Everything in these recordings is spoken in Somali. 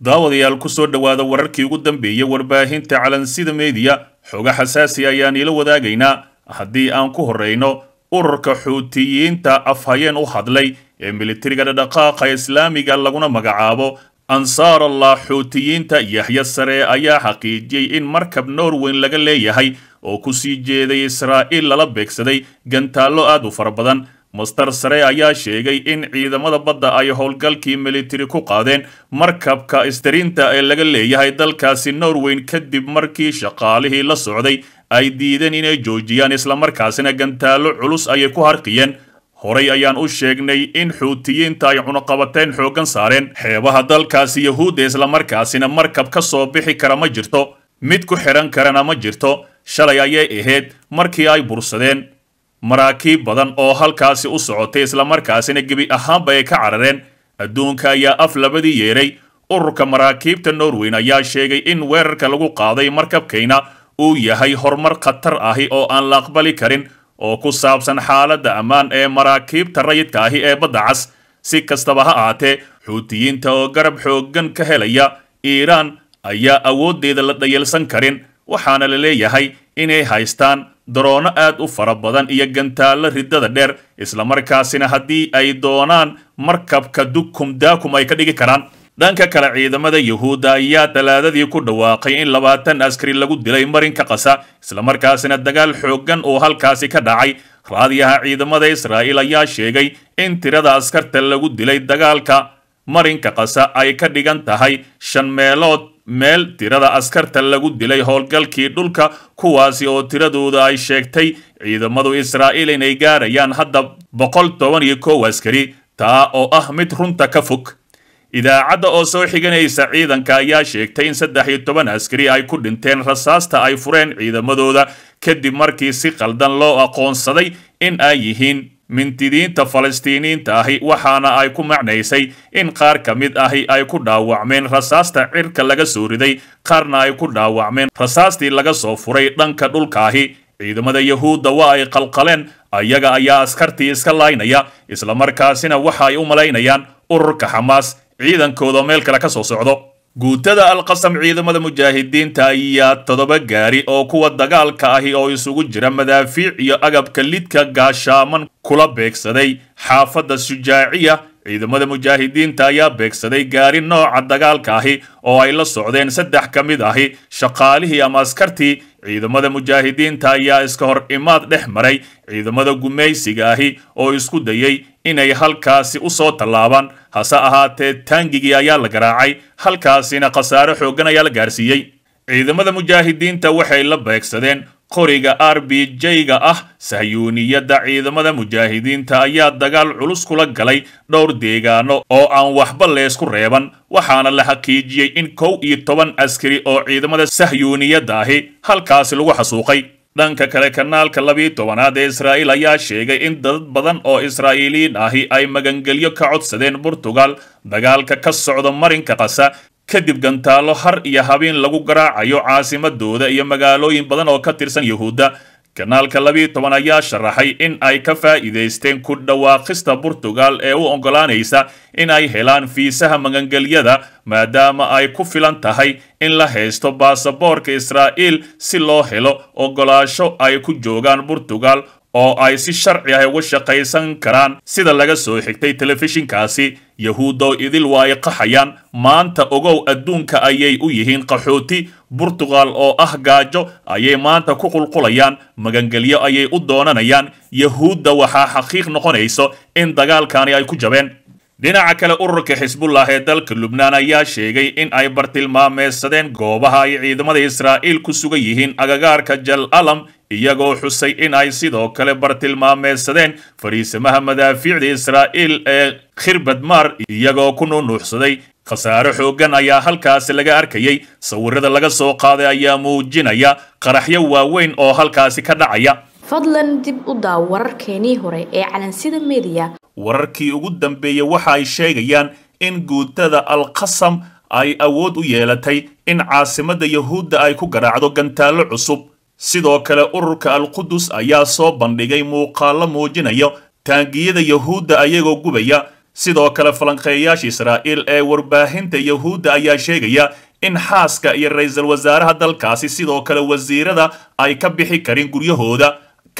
daawadayaal ku soo dhowaada wararkii ugu dambeeyey warbaahinta calansida meediya xogo xasaasi ayaan iila wadaagaynaa haddii aan ku horreyno ururka xuutiyiinta afhayeen u hadlay ee militariga dhadhaqaaqa islaamiga laguna magacaabo ansaar allah xuutiyiinta yahya sare ayaa xaqiijiyey in markab norweyn laga leeyahay oo ku sii jeeday israa'iil lala beegsaday gantaallo aad u fara badan master sare ayaa sheegay in ciidamada badda ay howlgalkii militari ku qaadeen markabka istiriinta ee laga leeyahay dalkaasi norweyn kadib markii shaqaalihii la socday ay diideen inay joojiyaan islamarkaasina gantaallo culus ayay ku harqiyeen horay ayaan u sheegnay in xuutiyiinta ay cunuqabateen xooggan saareen xeebaha dalkaasi yahuudda islamarkaasina markab ka soo bixi kara ma jirto mid ku xidhan karana ma jirto shalay ayay ahayd markii ay bursadeen maraakiib badan oo halkaasi u socotay islamarkaasina gebi ahaanba ay ka carareen adduunka ayaa af labadii yeedhay ururka maraakiibta norweyn ayaa sheegay in weerarka lagu qaaday markabkayna uu yahay horumar khatar ahi oo aan la aqbali karin oo ku saabsan xaaladda ammaan ee maraakiibta rayidka ahi ee badda cas si kastaba ha ahaatee xuutiyiinta oo garab xooggan ka helaya iiraan ayaa awooddeeda la dhayalsan karin waxaana la leeyahay inay haystaan daroono aad u fara badan iyo gantaallo riddada dheer isla markaasina haddii ay doonaan markabka dukum daakum ay ka dhigi karaan dhanka kale ciidamada yuhuudda ayaa talaadadii ku dhawaaqay in labaatan askari lagu dilay marinka qasa markaasina dagaal xooggan uu halkaasi ka dhacay raadiyaha ciidamada israa'iil ayaa sheegay in tirada askarta lagu dilay dagaalka marinka qasa ay ka dhigan tahay shan meelood meel tirada askarta lagu dilay howlgalkii dhulka kuwaasi oo tiradooda ay sheegtay ciidamadu israa'iil inay gaarayaan hadda boqol toban iyo kow askari taa oo ah mid runta ka fog idaacadda oo soo xiganaysa ciidanka ayaa sheegtay in saddex iyo toban askari ay ku dhinteen rasaasta ay fureen ciidamadooda kadib markii si qaldan loo aqoonsaday in ay yihiin mintidiinta falastiiniyiinta ahi waxaana ay ku macnaysay in qaar ka mid ahi ay ku dhaawacmeen rasaasta cirka laga soo riday qaarna ay ku dhaawacmeen rasaastii laga soo furay dhanka dhulkaahi ciidamada yahuudda waa ay qalqaleen ayaga ayaa askartii iska laaynaya isla markaasina waxa ay u malaynayaan ururka xamaas ciidankooda meel kale ka soo socdo guutada alqasam ciidamada mujaahidiinta ayaa todoba gaari oo kuwa dagaalka ahi oo isugu jira madaafiic iyo agabka lidka gaashaaman kula beegsaday xaafadda sujaaciya ciidamada mujaahidiinta ayaa beegsaday gaari nooca dagaalka ahi oo ay la socdeen saddex ka mid ahi shaqaalihii ama askartii ciidamada mujaahidiinta ayaa iska hor imaad dhex maray ciidamada gumaysiga ahi oo isku dayey inay halkaasi u soo tallaabaan hase ahaatee taangigii ayaa la garaacay halkaasina khasaare xooggan ayaa la gaarsiiyey ciidamada mujaahidiinta waxay la beegsadeen qoriga r b j-ga ah sahyuuniyadda ciidamada mujaahidiinta ayaa dagaal culus kula galay dhowr deegaano oo aan waxba leysku reeban waxaana la xaqiijiyey in kow iyo toban askari oo ciidamada sahyuuniyadda ahi halkaasi lagu xasuuqay dhanka kale kanaalka labiiyo tobanaad ee israa'iil ayaa sheegay in dad badan oo israa'iiliyiin ahi ay magangelyo ka codsadeen burtugal dagaalka ka socda marinka qasa kadib gantaallo har iyo habeen lagu garaacayo caasimadooda iyo magaalooyin badan oo ka tirsan yuhuudda kanaalka labiiyo toban ayaa sharaxay in ay ka faa'iidaysteen ku dhawaaqista burtugal ee u oggolaanaysa in ay helaan fiisaha magangelyada maadaama ay ku filan tahay in la haysto baasaboorka israa'iil si loo helo ogolaasho ay ku joogaan burtugal oo ay si sharci ah uga shaqaysan karaan sida laga soo xigtay telefishinkaasi yahuudow idil waa ay qaxayaan maanta ogow adduunka ayay u yihiin qaxooti burtugal oo ah gaajo ayay maanta ku qulqulayaan magangelyo ayay u doonanayaan yahuudda waxaa xaqiiq noqonayso in dagaalkani ay ku jabeen dhinaca kale ururka xisbullah ee dalka lubnaan ayaa sheegay in ay bartilmaameedsadeen goobaha ay ciidamada israa'iil ku sugan yihiin agagaarka jal alam iyagoo xusay in ay sidoo kale bartilmaameysadeen fariisimaha madaafiicda israa'iil ee khirbad iyagoo ku nuunuuxsaday khasaare xooggan ayaa halkaasi laga arkayey sawirada laga soo qaaday ayaa muujinaya qaraxyo waaweyn oo halkaasi ka dhacaya fadlan dib u daaw wararkeenii hore ee calansida mediya wararkii ugu dambeeyey waxa ay sheegayaan in guutada alqasam ay awood u yeelatay in caasimadda yahuudda ay ku garaacdo gantaallo cusub sidoo kale ururka alqudus ayaa soo bandhigay muuqaallo muujinaya taangiyada yahuudda ayagoo gubaya sidoo kale falanqeeyayaasha israa'iil ee warbaahinta yahuudda ayaa sheegaya in xaaska iyo ra'iisul wasaaraha dalkaasi sidoo kale wasiirada ay ka bixi karin guryahooda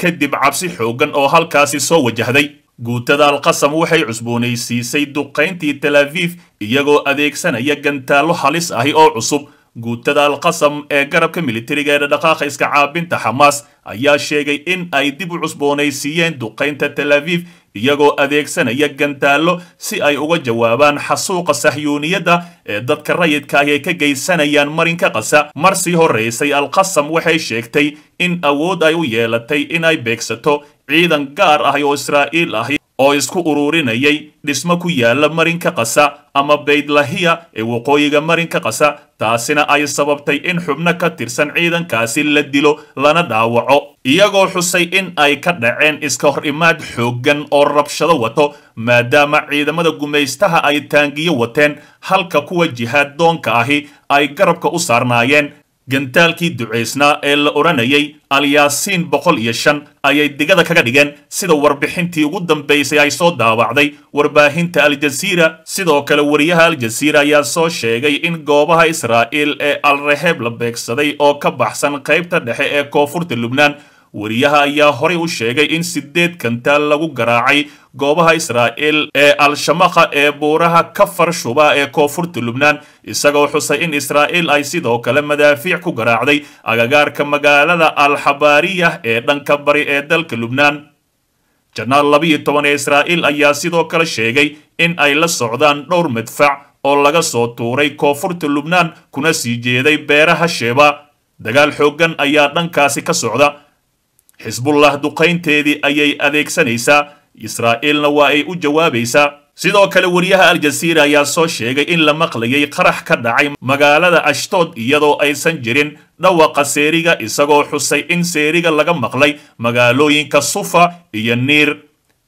kadib cabsi xooggan oo halkaasi soo wajahday guutada alqasam waxay cusboonaysiisay duqayntii talaafif iyagoo adeegsanaya gantaallo halis ahi oo cusub guutada alqasam ee garabka militariga ee dhaqaaqa iska caabinta xamaas ayaa sheegay in ay dib u cusboonaysiiyeen duqaynta tel aviv iyagoo adeegsanaya gantaallo si ay uga jawaabaan xasuuqa sahyuuniyadda ee dadka rayidka ahi ay ka geysanayaan marinka qasa mar sii horraysay alqasam waxay sheegtay in awood ay u yeelatay in ay beegsato ciidan gaar ah oo israa'iil ahi oo isku uruurinayay dhismo ku yaala marinka qasa ama baydlahiya ee waqooyiga marinka qasa taasina ay sababtay in xubno ka tirsan ciidankaasi la dilo lana dhaawaco iyagoo xusay in ay ka dhaceen iska hor imaad xooggan oo rabshado wato maadaama ciidamada gumaystaha ay taangiyo wateen halka kuwa jihaad doonka ahi ay garabka u saarnaayeen gantaalkii ducaysnaa ee la odhanayay alyaasiin boqol iyo shan ayay digada kaga dhigeen sida warbixintii ugu dambaysay ay soo daawacday warbaahinta aljasiira sidoo kale wariyaha aljasiira ayaa soo sheegay in goobaha israa'iil ee al raheeb la beegsaday oo ka baxsan qaybta dhexe ee koonfurta lubnaan wariyaha ayaa horey u sheegay in sideed kantaal lagu garaacay goobaha israa'il ee al-shamaqa ee buuraha kafar shuba ee koonfurta lubnaan isagoo xusay in israa'il ay sidoo kale madaafiic ku garaacday agagaarka magaalada al ee dhanka bari ee dalka lubnaan janaal labaiyo toban ee israa'iil ayaa sidoo kale sheegay in ay la socdaan dhowr madfac oo laga soo tuuray koonfurta lubnaan kuna sii jeeday beeraha sheeba dagaal xooggan ayaa dhankaasi ka socda xisbullah duqaynteedii ayay adeegsanaysaa israa'iilna waa ay u jawaabaysaa sidoo kale wariyaha aljasiira ayaa soo sheegay in la maqlayay qarax ka dhacay magaalada ashtood iyadoo aysan jirin dhawaqa seeriga isagoo xusay in seeriga laga maqlay magaalooyinka sufa iyo niir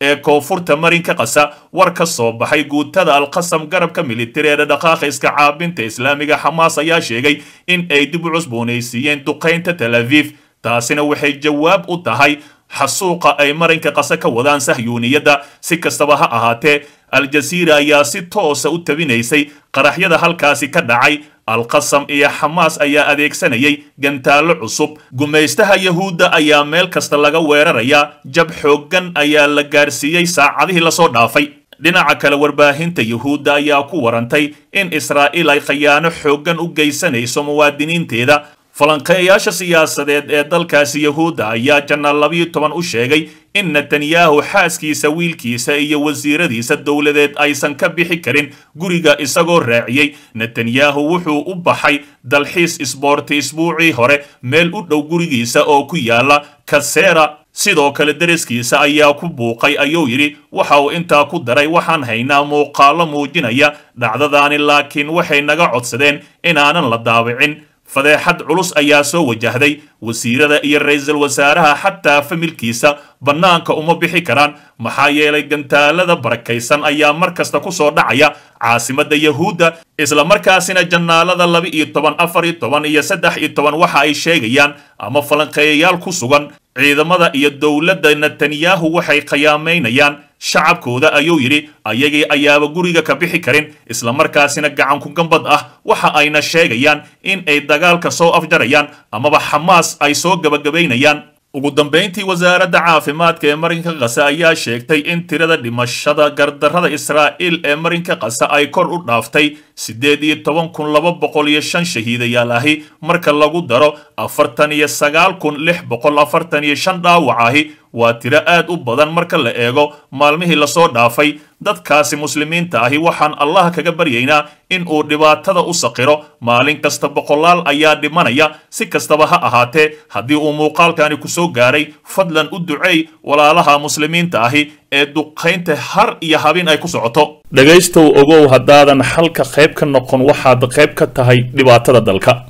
ee koonfurta marinka qasa war ka soo baxay guutada alqasam garabka militari ee dhadhaqaaqa iska caabinta islaamiga xamaas ayaa sheegay in ay dib u cusboonaysiiyeen duqaynta tel aviif taasina waxay jawaab u tahay xasuuqa ay marinka qase ka wadaan sahyuuniyadda si kastaba ha ahaatee aljasiira ayaa si toosa ah u tabinaysay qaraxyada halkaasi ka dhacay alqasam iyo xamaas ayaa adeegsanayay gantaallo cusub gumaystaha yahuudda ayaa meel kasta laga weerarayaa jab xooggan ayaa la gaarsiiyey saacadihii lasoo dhaafay dhinaca kale warbaahinta yahuudda ayaa ku warantay in israa'iil ay khayaano xooggan u geysanayso muwaadiniinteeda falanqeeyayaasha siyaasadeed ee dalkaasi yahuudda ayaa janaal labiyo toban u sheegay in netanyahu xaaskiisa wiilkiisa iyo wasiiradiisa dowladeed aysan ka bixi karin guriga isagoo raaciyey netanyahu wuxuu u baxay dalxiis isboorti isbuucii hore meel u dhow gurigiisa oo ku yaala kasera sidoo kale deriskiisa ayaa ku buuqay ayuu yidhi waxa uu intaa ku daray waxaan haynaa muuqaallo muujinaya dhacdadaani laakiin waxay naga codsadeen inaanan la daabicin fadeexad culus ayaa soo wajahday wasiirada iyo ra-iisul wasaaraha xataa familkiisa bannaanka uma bixi karaan maxaa yeelay gantaalada barakaysan ayaa mar kasta ku soo dhacaya caasimadda yahuudda islamarkaasina jannaalada laba iyo toban afar iyo toban iyo saddex iyo toban waxa ay sheegayaan ama falanqeeyayaal ku sugan ciidamada iyo dowladda netanyahu waxay khiyaamaynayaan shacabkooda ayuu yidhi ayagii ayaaba guriga ka bixi karin islamarkaasina gacanku gambad ah waxa ayna sheegayaan in ay dagaalka soo afjarayaan amaba xamaas ay soo gabagabaynayaan ugu dambayntii wasaaradda caafimaadka ee marinka qasa ayaa sheegtay in tirada dhimashada gardarrada israa'iil ee marinka qasa ay kor u dhaaftay siddeed iyo toban kun laba boqol iyo shan shahiidayaal ahi marka lagu daro afartan iyo sagaal kun lix boqol afartan iyo shan dhaawac ahi waa tiro aad u badan marka la eego maalmihii lasoo dhaafay dadkaasi muslimiinta ahi waxaan allah kaga baryaynaa in uu dhibaatada u saqiro maalin kasta boqolaal ayaa dhimanaya si kastaba ha ahaatee haddii uu muuqaalkani ku soo gaaray fadlan u duceey walaalaha muslimiinta ahi ee duqaynta har iyo habin ay ku socoto dhegaystow ogow haddaadan xalka qayb ka noqon waxaad qayb ka tahay dhibaatada dalka